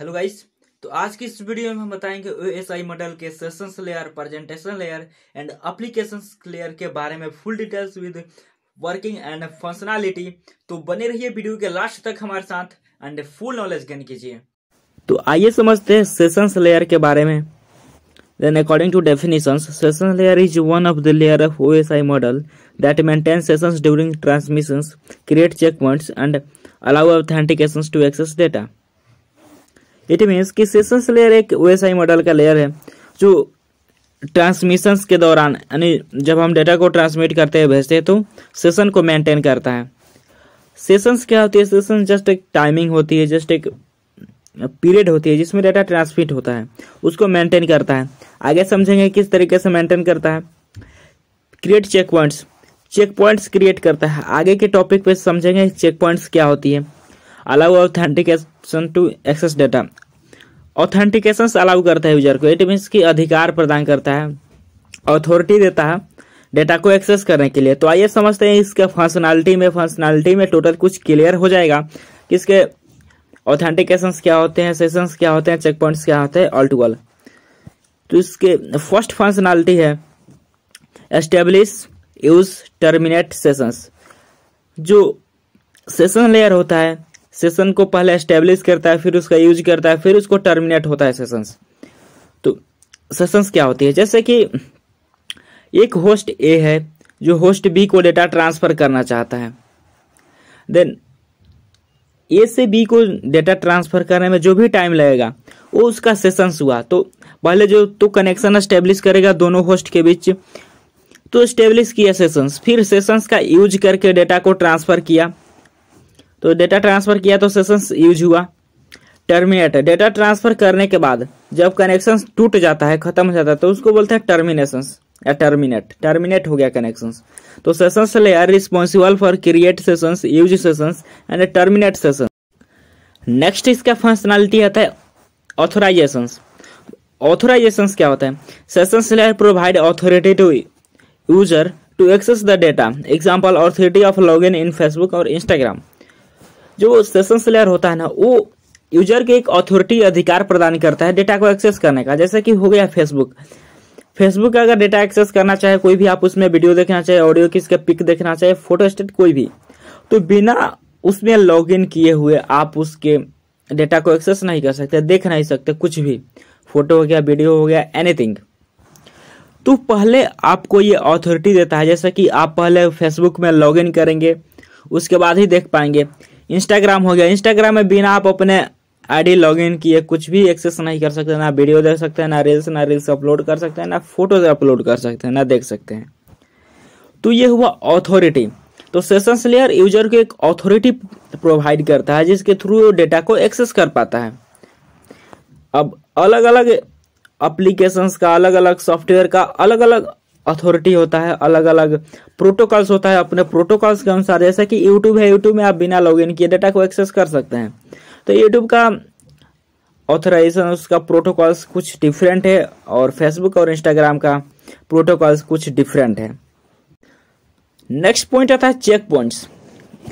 Hello guys तो आज की इस वीडियो में हम बताएंगे ओ मॉडल के sessions layer presentation layer and applications layer के बारे में full details with working and functionality तो बने रहिए वीडियो के लास्ट तक हमारे साथ एंड फुल नॉलेज गेन कीजिए तो आइए समझते हैं सेशंस लेयर के बारे में then according to definition session layer is one of the layer of O model that maintain sessions during transmissions create check points and allow authentications to access data it means कि sessions layer एक OSI model का layer है जो transmissions के दौरान यानी जब हम डेटा को ट्रांसमिट करते हैं भेजते हैं तो सेशन को मेंटेन करता है सेशंस क्या होती है सेशंस जस्ट एक टाइमिंग होती है जस्ट एक पीरियड होती है जिसमें डाटा ट्रांसमिट होता है उसको मेंटेन करता है आगे समझेंगे किस तरीके से मेंटेन करता है create check points check points create करता है आगे के टॉपिक पे समझेंगे चेक पॉइंट्स क्या होती है allow authentication to access data authentication allow करता है यूजर को इट मीन्स कि अधिकार प्रदान करता है अथॉरिटी देता है डेटा को एक्सेस करने के लिए तो आइए समझते हैं इसके फंक्शनैलिटी में फंक्शनैलिटी में टोटल कुछ क्लियर हो जाएगा कि इसके ऑथेंटिकेशन क्या होते हैं सेशंस क्या होते हैं चेक पॉइंट्स क्या होते हैं ऑल टू ऑल तो इसके फर्स्ट फंक्शनैलिटी है एस्टेब्लिश यूज टर्मिनेट सेशंस जो सेशन लेयर होता है सेशन को पहले एस्टेब्लिश करता है फिर उसका यूज करता है फिर उसको टर्मिनेट होता है सेशंस तो सेशंस क्या होती है जैसे कि एक होस्ट ए है जो होस्ट बी को डेटा ट्रांसफर करना चाहता है देन ए से बी को डेटा ट्रांसफर करने में जो भी टाइम लगेगा वो उसका सेशंस हुआ तो पहले जो तो कनेक्शन एस्टेब्लिश करेगा दोनों होस्ट के बीच तो एस्टेब्लिश किया सेशंस फिर सेशंस का यूज करके डेटा को ट्रांसफर किया तो डेटा ट्रांसफ़र किया तो सेशन यूज हुआ टर्मिनेट डेटा ट्रांसफ़र करने के बाद जब कनेक्शन टूट जाता है खत्म हो जाता है तो उसको बोलते हैं टर्मिनेशन या टर्मिनेट टर्मिनेट हो गया कनेक्शन तो sessions layer responsible for create session use session and terminate session next इसका फंक्शनलिटी आता है ऑथोराइजेशन ऑथोराइजेशन क्या होता है sessions layer provide authority to user to access the data example authority of log in Facebook और Instagram जो session layer होता है ना वो यूजर के एक अथॉरिटी अधिकार प्रदान करता है डेटा को एक्सेस करने का जैसे कि हो गया फेसबुक फेसबुक का अगर डेटा एक्सेस करना चाहे कोई भी आप उसमें वीडियो देखना चाहे ऑडियो किसके पिक देखना चाहे फोटो स्टेट कोई भी तो बिना उसमें लॉग इन किए हुए आप उसके डेटा को एक्सेस नहीं कर सकते देख नहीं सकते कुछ भी फोटो हो गया वीडियो हो गया एनीथिंग तो पहले आपको ये अथॉरिटी देता है जैसा कि आप पहले फेसबुक में लॉग इन करेंगे उसके बाद ही देख पाएंगे इंस्टाग्राम हो गया इंस्टाग्राम में बिना आप अपने आईडी लॉगिन किए कुछ भी एक्सेस नहीं कर सकते ना वीडियो देख सकते हैं ना रील्स ना रील्स अपलोड कर सकते हैं ना फोटोज अपलोड कर सकते हैं ना देख सकते हैं तो ये हुआ ऑथोरिटी तो सेशंस लेयर यूजर को एक ऑथोरिटी प्रोवाइड करता है जिसके थ्रू डेटा को एक्सेस कर पाता है अब अलग अलग अप्लीकेशंस का अलग अलग सॉफ्टवेयर का अलग अलग अथॉरिटी होता है अलग अलग प्रोटोकॉल्स होता है अपने प्रोटोकॉल्स के अनुसार जैसे कि यूट्यूब है यूट्यूब में आप बिना लॉग इन किए डाटा को एक्सेस कर सकते हैं तो यूट्यूब का ऑथराइजेशन उसका प्रोटोकॉल्स कुछ डिफरेंट है और फेसबुक और इंस्टाग्राम का प्रोटोकॉल्स कुछ डिफरेंट है नेक्स्ट पॉइंट आता है चेक पॉइंट्स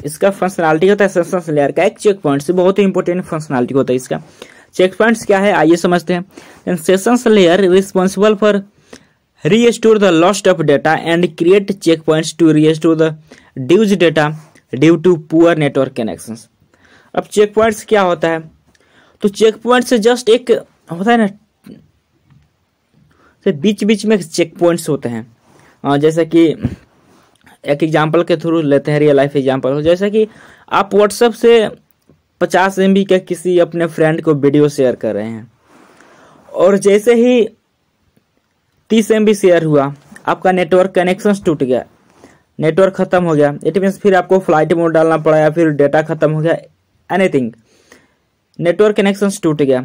इसका फंक्शनलिटी होता है सेंसस लेयर का एक चेक पॉइंट बहुत ही इंपॉर्टेंट फंक्शनलिटी होता है इसका चेक पॉइंट्स क्या है आइए समझते हैं sessions layer responsible for restore the lost of data and create checkpoints to restore the dues data due to poor network connection अब चेक पॉइंट्स क्या होता है तो चेक पॉइंट से जस्ट एक होता है ना बीच बीच में चेक पॉइंट होते हैं जैसे कि एक एग्जाम्पल के थ्रू लेते हैं रियल लाइफ एग्जाम्पल जैसे कि आप व्हाट्सएप से पचास एम का किसी अपने फ्रेंड को वीडियो शेयर कर रहे हैं और जैसे ही तीस एम शेयर हुआ आपका नेटवर्क कनेक्शन टूट गया नेटवर्क खत्म हो गया इट मीन्स फिर आपको फ्लाइट मोड डालना पड़ा या फिर डेटा खत्म हो गया एनीथिंग नेटवर्क कनेक्शन टूट गया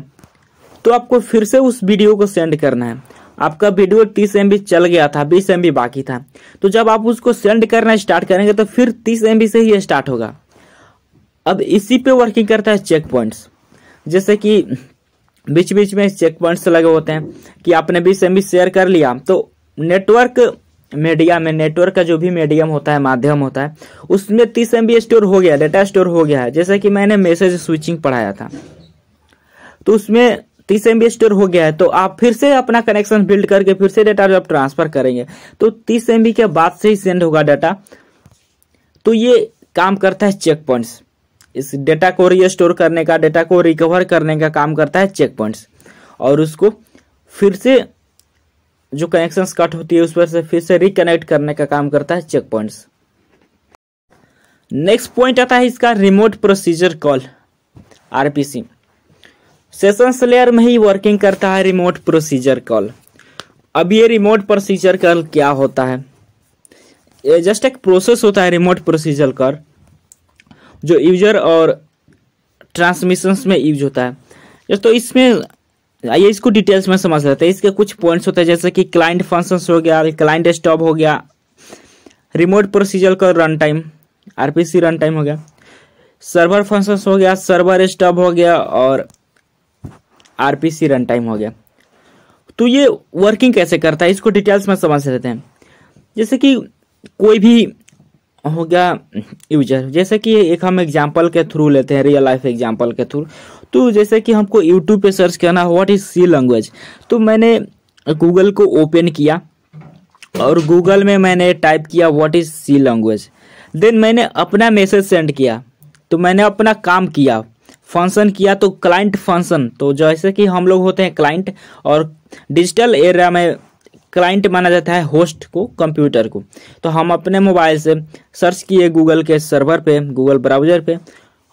तो आपको फिर से उस वीडियो को सेंड करना है आपका वीडियो तीस एम चल गया था बीस एम बाकी था तो जब आप उसको सेंड करना स्टार्ट करेंगे तो फिर तीस एम से ही स्टार्ट होगा अब इसी पे वर्किंग करता है चेक पॉइंट्स जैसे कि बीच बीच में चेक पॉइंट्स लगे होते हैं कि आपने बीस एम शेयर कर लिया तो नेटवर्क मीडिया में नेटवर्क का जो भी मीडियम होता है माध्यम होता है उसमें तीस एम स्टोर हो गया डेटा स्टोर हो गया है जैसे कि मैंने मैसेज स्विचिंग पढ़ाया था तो उसमें तीस एम स्टोर हो गया है तो आप फिर से अपना कनेक्शन बिल्ड करके फिर से डेटा जब ट्रांसफर करेंगे तो तीस एम के बाद से ही सेंड होगा डाटा तो ये काम करता है चेक पॉइंट्स इस डेटा को रिस्टोर करने का डेटा को रिकवर करने का काम करता है चेक पॉइंट्स और उसको फिर से जो कनेक्शन कट होती है उस पर से फिर से रिकनेक्ट करने का काम करता है चेक पॉइंट्स नेक्स्ट पॉइंट आता है इसका remote procedure call RPC session layer में ही वर्किंग करता है रिमोट प्रोसीजर कॉल अब ये रिमोट प्रोसीजर कॉल क्या होता है ये जस्ट एक प्रोसेस होता है रिमोट प्रोसीजर कॉल जो यूजर और ट्रांसमिशंस में यूज होता है तो इसमें आइए इसको डिटेल्स में समझ लेते हैं इसके कुछ पॉइंट्स होते हैं जैसे कि क्लाइंट फंक्शंस हो गया क्लाइंट स्टॉप हो गया रिमोट प्रोसीजर का run time RPC run time हो गया सर्वर फंक्शंस हो गया सर्वर स्टॉप हो गया और आरपीसी रन टाइम हो गया तो ये वर्किंग कैसे करता है इसको डिटेल्स में समझ लेते हैं जैसे कि कोई भी हो गया यूजर जैसे कि एक हम एग्जाम्पल के थ्रू लेते हैं रियल लाइफ एग्जाम्पल के थ्रू तो जैसे कि हमको यूट्यूब पे सर्च करना व्हाट इज़ सी लैंग्वेज तो मैंने गूगल को ओपन किया और गूगल में मैंने टाइप किया what is C language then मैंने अपना मैसेज सेंड किया तो मैंने अपना काम किया फंक्शन किया तो क्लाइंट फंक्शन तो जैसे कि हम लोग होते हैं क्लाइंट और डिजिटल एरिया में क्लाइंट माना जाता है होस्ट को कंप्यूटर को तो हम अपने मोबाइल से सर्च किए गूगल के सर्वर पे गूगल ब्राउजर पे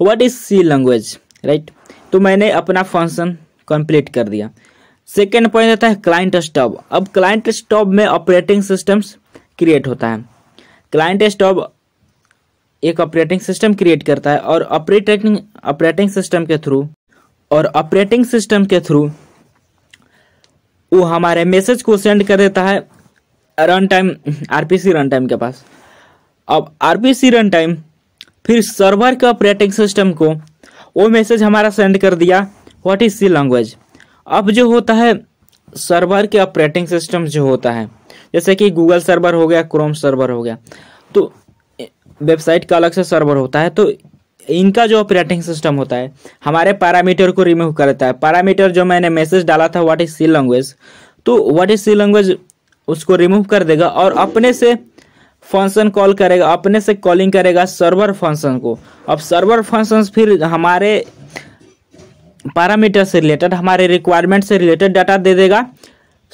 what is C language right तो मैंने अपना फंक्शन कंप्लीट कर दिया सेकेंड पॉइंट रहता है क्लाइंट स्टॉप अब क्लाइंट स्टॉप में ऑपरेटिंग सिस्टम्स क्रिएट होता है क्लाइंट स्टॉप एक ऑपरेटिंग सिस्टम क्रिएट करता है और ऑपरेटिंग ऑपरेटिंग सिस्टम के थ्रू और ऑपरेटिंग सिस्टम के थ्रू वो हमारे मैसेज को सेंड कर देता है run time RPC run time के पास अब आरपीसी रन टाइम फिर सर्वर के ऑपरेटिंग सिस्टम को वो मैसेज हमारा सेंड कर दिया व्हाट इज़ सी लैंग्वेज अब जो होता है सर्वर के ऑपरेटिंग सिस्टम जो होता है जैसे कि गूगल सर्वर हो गया क्रोम सर्वर हो गया तो वेबसाइट का अलग से सर्वर होता है तो इनका जो ऑपरेटिंग सिस्टम होता है हमारे पैरामीटर को रिमूव करता है पैरामीटर जो मैंने मैसेज डाला था व्हाट इज सी लैंग्वेज तो व्हाट इज सी लैंग्वेज उसको रिमूव कर देगा और अपने से फंक्शन कॉल करेगा अपने से कॉलिंग करेगा सर्वर फंक्शन को अब सर्वर फंक्शन फिर हमारे पैरामीटर से रिलेटेड हमारे रिक्वायरमेंट से रिलेटेड डाटा दे देगा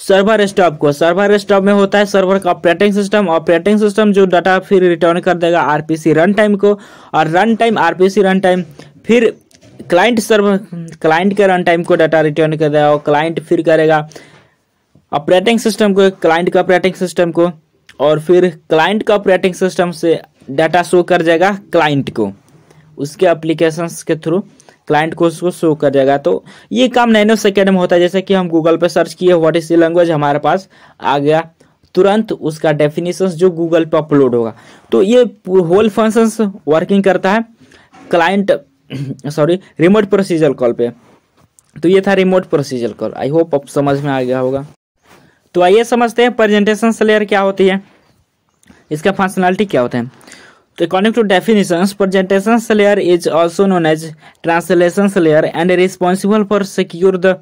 सर्वर स्टॉप को सर्वर स्टॉप में होता है सर्वर का ऑपरेटिंग सिस्टम ऑपरेटिंग सिस्टम जो डाटा फिर रिटर्न कर देगा आरपीसी रन टाइम को और run time RPC run time फिर क्लाइंट सर्वर क्लाइंट के रन टाइम को डाटा रिटर्न कर देगा और क्लाइंट फिर करेगा ऑपरेटिंग सिस्टम को क्लाइंट का ऑपरेटिंग सिस्टम को और फिर क्लाइंट का ऑपरेटिंग सिस्टम से डाटा शो कर जाएगा क्लाइंट को उसके एप्लीकेशंस के थ्रू क्लाइंट को उसको शो कर देगा तो ये काम नैनो सेकेंड में होता है जैसे कि हम गूगल पर सर्च किए व्हाट इज लैंग्वेज हमारे पास आ गया तुरंत उसका डेफिनेशन जो गूगल पर अपलोड होगा तो ये होल फंक्शन वर्किंग करता है client sorry remote procedure call पे तो ये था remote procedure call I hope अब समझ में आ गया होगा तो आइए समझते हैं प्रेजेंटेशन लेयर क्या होती है इसका फंक्शनलिटी क्या होता है According to definitions, presentation layer is also known as translation layer and responsible for secure the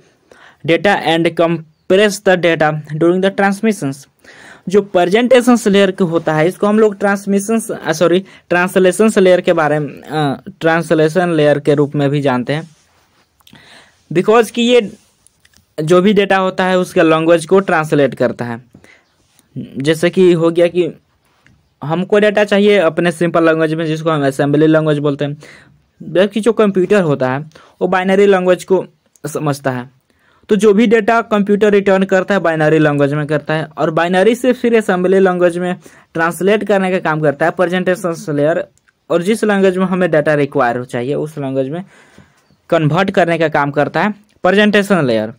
data and compress the data during the transmissions. जो प्रेजेंटेशन लेयर होता है इसको हम लोग ट्रांसमिशन सॉरी ट्रांसलेशन लेयर के बारे में ट्रांसलेशन लेयर के रूप में भी जानते हैं बिकॉज कि ये जो भी डेटा होता है उसके लैंग्वेज को ट्रांसलेट करता है जैसे कि हो गया कि हमको डाटा चाहिए अपने सिंपल लैंग्वेज में जिसको हम असेंबली लैंग्वेज बोलते हैं जबकि जो कंप्यूटर होता है वो बाइनरी लैंग्वेज को समझता है तो जो भी डेटा कंप्यूटर रिटर्न करता है बाइनरी लैंग्वेज में करता है और बाइनरी से फिर असेंबली लैंग्वेज में ट्रांसलेट करने का काम करता है प्रेजेंटेशन लेयर और जिस लैंग्वेज में हमें डाटा रिक्वायर हो चाहिए उस लैंग्वेज में कन्वर्ट करने का काम करता है प्रेजेंटेशन लेयर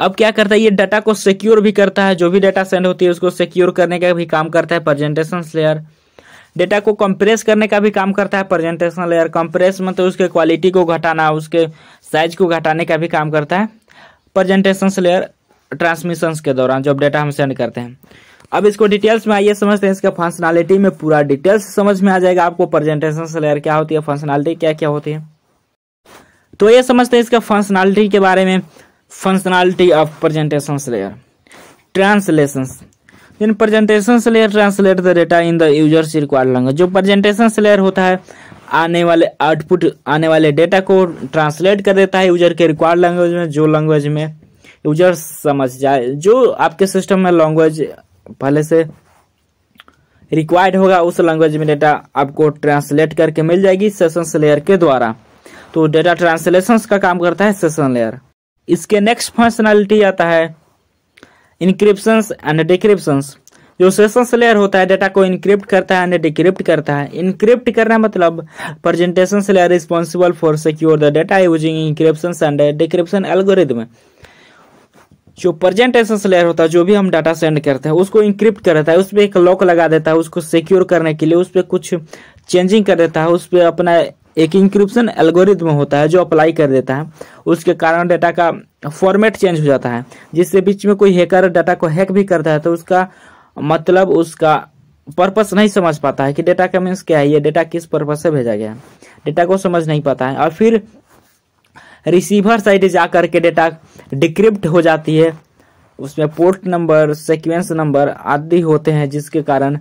अब क्या करता है ये डाटा को सिक्योर भी करता है जो भी डाटा सेंड होती है उसको सिक्योर करने का भी काम करता है प्रेजेंटेशन लेयर डेटा को कंप्रेस करने का भी काम करता है प्रेजेंटेशन लेयर कंप्रेस मतलब उसके क्वालिटी को घटाना उसके साइज को घटाने का भी काम करता है प्रेजेंटेशन लेयर ट्रांसमिशन के दौरान जब डेटा हम सेंड करते हैं अब इसको डिटेल्स में आइए समझते हैं इसका फंक्शनलिटी में पूरा डिटेल्स समझ में आ जाएगा आपको प्रेजेंटेशन लेयर क्या होती है फंक्शनलिटी क्या क्या होती है तो ये समझते हैं इसका फंक्शनलिटी के बारे में functionality of presentation layer translation in presentation layer translate the data in the users required language जो प्रेजेंटेशन लेयर होता है आने वाले आउटपुट आने वाले डेटा को ट्रांसलेट कर देता है यूजर के रिक्वायर्ड लैंग्वेज में जो लैंग्वेज में यूजर समझ जाए जो आपके सिस्टम में लैंग्वेज पहले से रिक्वायर्ड होगा उस लैंग्वेज में डेटा आपको ट्रांसलेट करके मिल जाएगी सेशन लेयर के द्वारा तो डेटा ट्रांसलेशन का काम करता है सेशन लेयर इसके नेक्स्ट फंक्शनैलिटी आता है इनक्रिप्शंस एंड डिक्रिप्शंस जो सेशंस लेयर होता है डेटा को इनक्रिप्ट करता है एंड डिक्रिप्ट करता है इनक्रिप्ट करना मतलब presentation layer responsible for secure the data using encryption and decryption algorithm जो प्रेजेंटेशन लेयर होता है जो भी हम डाटा सेंड करते हैं उसको इंक्रिप्ट कर देता है उस पर एक लॉक लगा देता है उसको सिक्योर करने के लिए उस पर कुछ चेंजिंग कर देता है उस पर अपना एक इंक्रिप्शन एल्गोरिथम होता है जो अप्लाई कर देता है उसके कारण डाटा का फॉर्मेट चेंज हो जाता है जिससे बीच में कोई हैकर डाटा को हैक भी करता है तो उसका मतलब उसका पर्पस नहीं समझ पाता है कि डेटा का मीन्स क्या है ये डेटा किस पर्पस से भेजा गया है डेटा को समझ नहीं पाता है और फिर रिसीवर साइड जा करके के डेटा डिक्रिप्ट हो जाती है उसमें पोर्ट नंबर सिक्वेंस नंबर आदि होते हैं जिसके कारण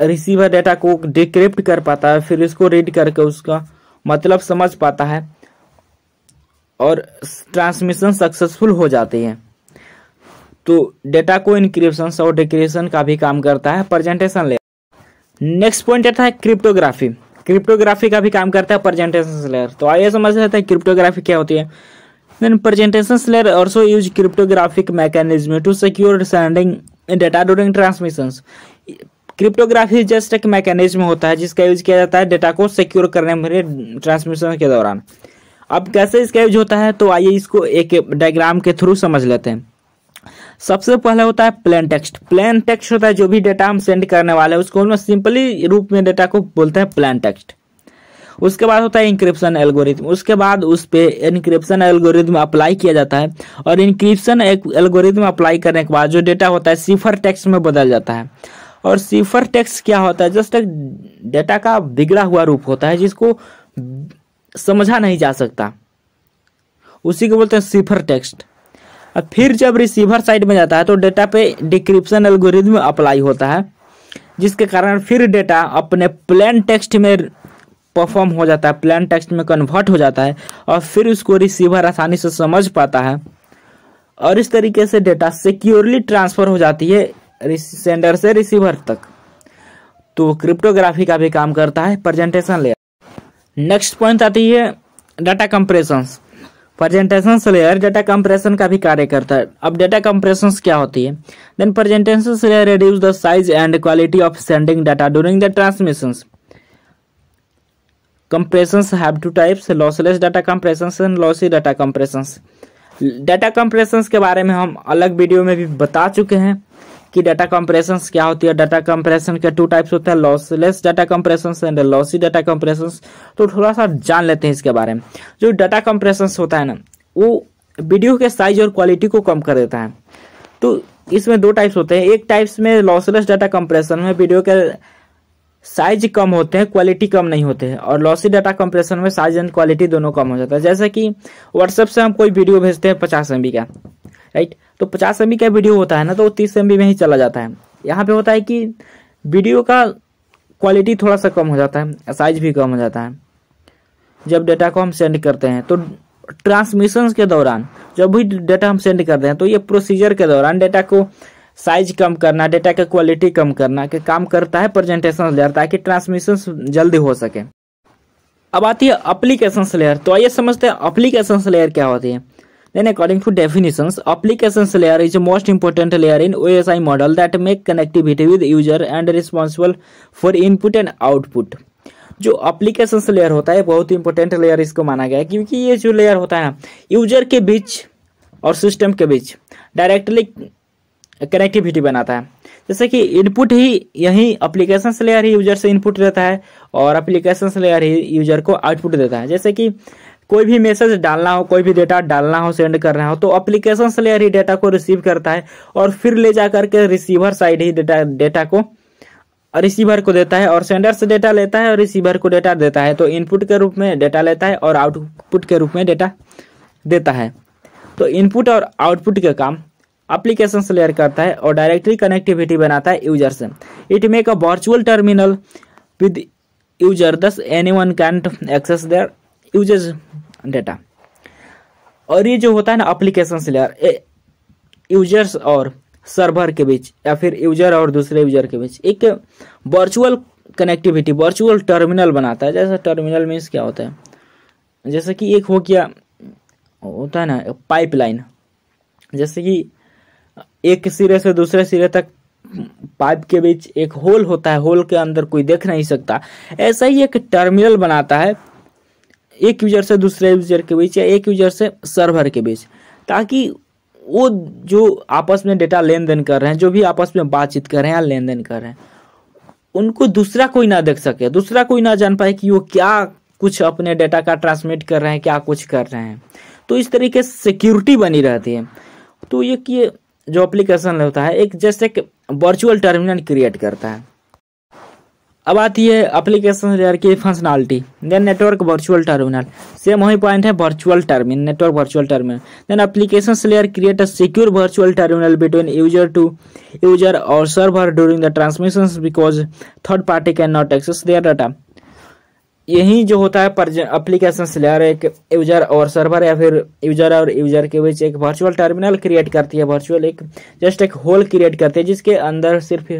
रिसीवर डेटा को डिक्रिप्ट कर पाता है फिर इसको रीड करके उसका मतलब समझ पाता है और ट्रांसमिशन सक्सेसफुल हो जाती है तो डेटा को इनक्रिप्शन और डिक्रिप्शन का भी काम करता है प्रेजेंटेशन लेयर नेक्स्ट पॉइंट रहता है क्रिप्टोग्राफी क्रिप्टोग्राफी का भी काम करता है प्रेजेंटेशन लेयर तो आइए समझ लेते हैं क्रिप्टोग्राफी क्या होती है then presentation layer also use cryptographic mechanism to secure sending data during transmission cryptography just एक मैकेनिज्म होता है जिसका यूज किया जाता है डेटा को सिक्योर करने में ट्रांसमिशन के दौरान अब कैसे इसका यूज होता है तो आइए इसको एक डायग्राम के थ्रू समझ लेते हैं सबसे पहले होता है प्लेन टेक्स्ट प्लेन टेक्स्ट होता है जो भी डेटा हम सेंड करने वाले हैं उसको हम सिंपली रूप में डेटा को बोलते हैं प्लेन टेक्स्ट उसके बाद होता है इंक्रिप्शन एल्गोरिथम उसके बाद उस पर इंक्रिप्शन एल्गोरिथम अप्लाई किया जाता है और इंक्रिप्शन एल्गोरिथम अप्लाई करने के बाद जो डेटा होता है सिफर टेक्स्ट में बदल जाता है और सिफर टेक्स्ट क्या होता है जस्ट एक डेटा का बिगड़ा हुआ रूप होता है जिसको समझा नहीं जा सकता उसी को बोलते हैं सिफर टेक्स्ट अब फिर जब रिसीवर साइड में जाता है तो डेटा पे डिक्रिप्शन एल्गोरिज्म अप्लाई होता है जिसके कारण फिर डेटा अपने प्लेन टेक्स्ट में परफॉर्म हो जाता है प्लेन टेक्स्ट में कन्वर्ट हो जाता है और फिर उसको रिसीवर आसानी से समझ पाता है और इस तरीके से डेटा सिक्योरली ट्रांसफ़र हो जाती है सेंडर से रिसीवर तक तो क्रिप्टोग्राफी का भी काम करता है प्रेजेंटेशन लेयर नेक्स्ट पॉइंट आती है data compression presentation layer data compression का भी कार्य करता है अब डाटा कंप्रेशन क्या होती है then presentation layer reduce the size and quality of sending data during the transmission compression have two types lossless data compression and lossy data compression data compression के बारे में हम अलग वीडियो में भी बता चुके हैं कि डाटा कंप्रेशन क्या होती है डाटा कंप्रेशन के टू टाइप्स होते हैं lossless data compression and lossy data compression तो थोड़ा सा जान लेते हैं इसके बारे में जो डाटा कंप्रेशन होता है ना वो वीडियो के साइज और क्वालिटी को कम कर देता है तो इसमें दो टाइप्स होते हैं एक टाइप्स में लॉसलेस डाटा कंप्रेशन में वीडियो के साइज कम होते हैं क्वालिटी कम नहीं होते हैं और लॉसी डाटा कंप्रेशन में साइज एंड क्वालिटी दोनों कम हो जाता है जैसे कि व्हाट्सएप से हम कोई वीडियो भेजते हैं पचास एम का राइट तो पचास एम का वीडियो होता है ना तो वो तीस एम में ही चला जाता है यहाँ पे होता है कि वीडियो का क्वालिटी थोड़ा सा कम हो जाता है साइज भी कम हो जाता है जब डेटा को हम सेंड करते हैं तो ट्रांसमिशन के दौरान जब भी डेटा हम सेंड करते हैं तो ये प्रोसीजर के दौरान डेटा को साइज कम करना डेटा का क्वालिटी कम करना के काम करता है प्रेजेंटेशन लेयर ताकि ट्रांसमिशन जल्दी हो सके अब आती है अप्लीकेशन लेयर तो आइए समझते हैं अप्लीकेशन लेयर क्या होती है Then according to definitions, applications layer is the most important layer in OSI model that make connectivity with user and responsible for input and output. जो अप्लीकेशन लेयर होता है बहुत इंपॉर्टेंट लेयर इसको माना गया है क्योंकि ये जो लेयर होता है यूजर के बीच और सिस्टम के बीच डायरेक्टली कनेक्टिविटी बनाता है जैसे कि इनपुट ही यही अप्लीकेशन लेयर ही यूजर से इनपुट देता है और अप्लीकेशन लेयर ही यूजर को आउटपुट देता है जैसे कि कोई भी मैसेज डालना हो कोई भी डेटा डालना हो सेंड करना हो तो अप्लीकेशन लेयर ही डेटा को रिसीव करता है और फिर ले जा करके रिसीवर साइड ही डेटा डेटा को रिसीवर को देता है और सेंडर से डेटा लेता है और रिसीवर को डेटा देता है तो इनपुट के रूप में डेटा लेता है और आउटपुट के रूप में डेटा देता है तो इनपुट और आउटपुट का काम अप्लीकेशन से लेयर करता है और डायरेक्टली कनेक्टिविटी बनाता है यूजर से it make a virtual terminal with user thus any one can't access their usages data और ये जो होता है ना अप्लीकेशन लेयर यूजर्स और सर्वर के बीच या फिर यूजर और दूसरे यूजर के बीच एक वर्चुअल कनेक्टिविटी वर्चुअल टर्मिनल बनाता है जैसा टर्मिनल मीन्स क्या होता है जैसे कि एक हो गया होता है ना पाइपलाइन जैसे कि एक सिरे से दूसरे सिरे तक पाइप के बीच एक होल होता है होल के अंदर कोई देख नहीं सकता ऐसा ही एक टर्मिनल बनाता है एक यूजर से दूसरे यूजर के बीच या एक यूजर से सर्वर के बीच ताकि वो जो आपस में डेटा लेन देन कर रहे हैं जो भी आपस में बातचीत कर रहे हैं या लेन देन कर रहे हैं उनको दूसरा कोई ना देख सके दूसरा कोई ना जान पाए कि वो क्या कुछ अपने डेटा का ट्रांसमिट कर रहे हैं क्या कुछ कर रहे हैं तो इस तरीके से सिक्योरिटी बनी रहती है तो ये कि जो एप्लीकेशन होता है एक जैसे एक वर्चुअल टर्मिनल क्रिएट करता है अब आती है एप्लीकेशन लेयर की functionality then network virtual terminal same वही पॉइंट है virtual terminal network virtual terminal then application layer create a secure virtual terminal between user to user और server during the transmission because third party can not access their data यही जो होता है पर application layer एक user और server या फिर यूजर और यूजर के बीच एक वर्चुअल टर्मिनल क्रिएट करती है वर्चुअल एक जस्ट एक होल क्रिएट करती है जिसके अंदर सिर्फ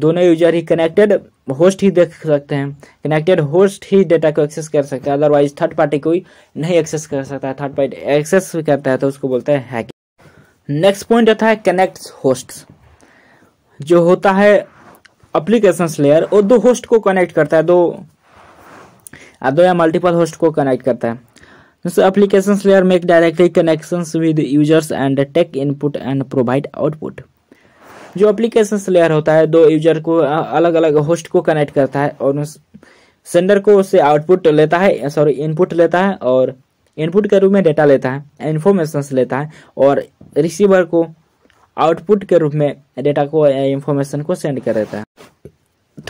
दोनों यूजर ही कनेक्टेड होस्ट ही देख सकते हैं कनेक्टेड होस्ट ही डेटा को एक्सेस कर सकते हैं अदरवाइज थर्ड पार्टी कोई नहीं एक्सेस कर सकता है थर्ड पार्टी एक्सेस भी करता है तो उसको बोलते हैं हैकिंग नेक्स्ट पॉइंट होता है कनेक्ट होस्ट जो होता है अप्लीकेशन लेयर वो दो होस्ट को कनेक्ट करता है दो दो या मल्टीपल होस्ट को कनेक्ट करता है So applications layer make directly connections with users and tech input and provide जो एप्लीकेशन लेयर होता है दो यूजर को अलग अलग होस्ट को कनेक्ट करता है और सेंडर को उससे आउटपुट लेता है सॉरी इनपुट लेता है और इनपुट के रूप में डेटा लेता है इन्फॉर्मेशन लेता है और रिसीवर को आउटपुट के रूप में डेटा को इन्फॉर्मेशन को सेंड कर देता है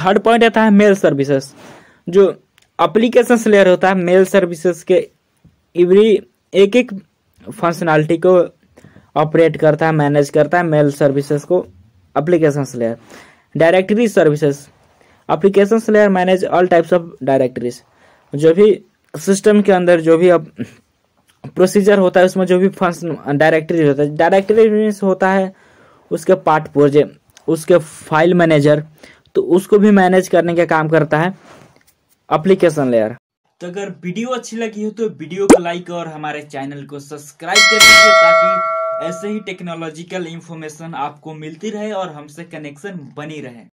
थर्ड पॉइंट आता है मेल सर्विसेज जो अप्लीकेशन लेयर होता है मेल सर्विसेज के एवरी एक एक फंक्शनैलिटी को ऑपरेट करता है मैनेज करता है मेल सर्विसेज को applications layer directory services applications layer manage all types of directories जो भी सिस्टम के अंदर जो भी अब प्रोसीजर होता है उसमें जो भी फंक्शन डायरेक्टरी होता है डायरेक्टरी मीन्स होता है उसके पार्ट पुर्जे उसके फाइल मैनेजर तो उसको भी मैनेज करने का काम करता है अप्लीकेशन लेयर तो अगर वीडियो अच्छी लगी हो तो वीडियो को लाइक और हमारे चैनल को सब्सक्राइब कर दीजिए ताकि ऐसे ही टेक्नोलॉजिकल इन्फॉर्मेशन आपको मिलती रहे और हमसे कनेक्शन बनी रहे